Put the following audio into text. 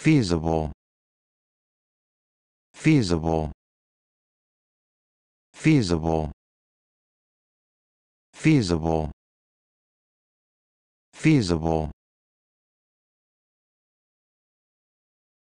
feasible feasible feasible feasible feasible